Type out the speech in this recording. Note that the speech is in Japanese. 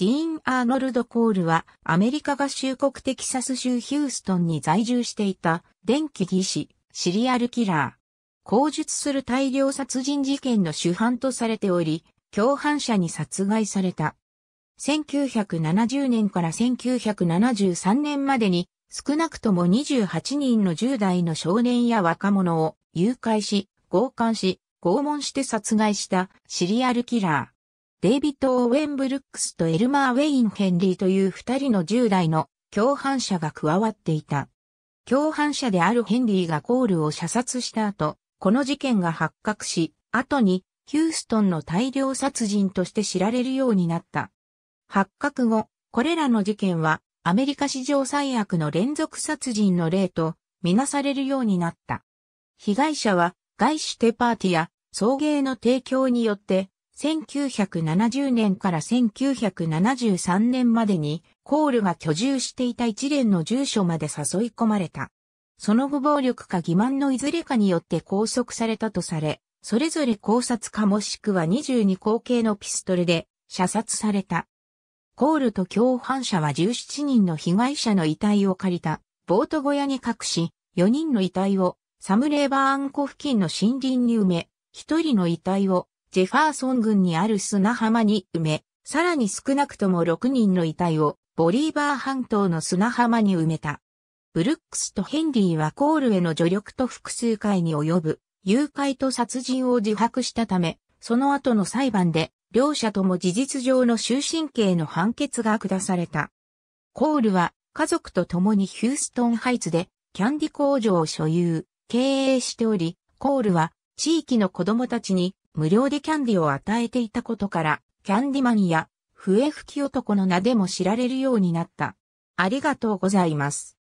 ディーン・アーノルド・コールはアメリカ合衆国テキサス州ヒューストンに在住していた電気技師、シリアルキラー。口述する大量殺人事件の主犯とされており、共犯者に殺害された。1970年から1973年までに少なくとも28人の10代の少年や若者を誘拐し、強姦し、拷問して殺害したシリアルキラー。デイビッド・オーウェン・ブルックスとエルマー・ウェイン・ヘンリーという二人の従来代の共犯者が加わっていた。共犯者であるヘンリーがコールを射殺した後、この事件が発覚し、後にヒューストンの大量殺人として知られるようになった。発覚後、これらの事件はアメリカ史上最悪の連続殺人の例とみなされるようになった。被害者は外資テパーティや送迎の提供によって1970年から1973年までに、コールが居住していた一連の住所まで誘い込まれた。その後暴力か欺瞞のいずれかによって拘束されたとされ、それぞれ考察かもしくは22口径のピストルで射殺された。コールと共犯者は17人の被害者の遺体を借りた、ボート小屋に隠し、4人の遺体をサムレーバーン湖付近の森林に埋め、1人の遺体をジェファーソン郡にある砂浜に埋め、さらに少なくとも6人の遺体をボリーバー半島の砂浜に埋めた。ブルックスとヘンリーはコールへの助力と複数回に及ぶ誘拐と殺人を自白したため、その後の裁判で両者とも事実上の終身刑の判決が下された。コールは家族と共にヒューストンハイツでキャンディ工場を所有、経営しており、コールは地域の子供たちに無料でキャンディを与えていたことから、キャンディマニや笛吹き男の名でも知られるようになった。ありがとうございます。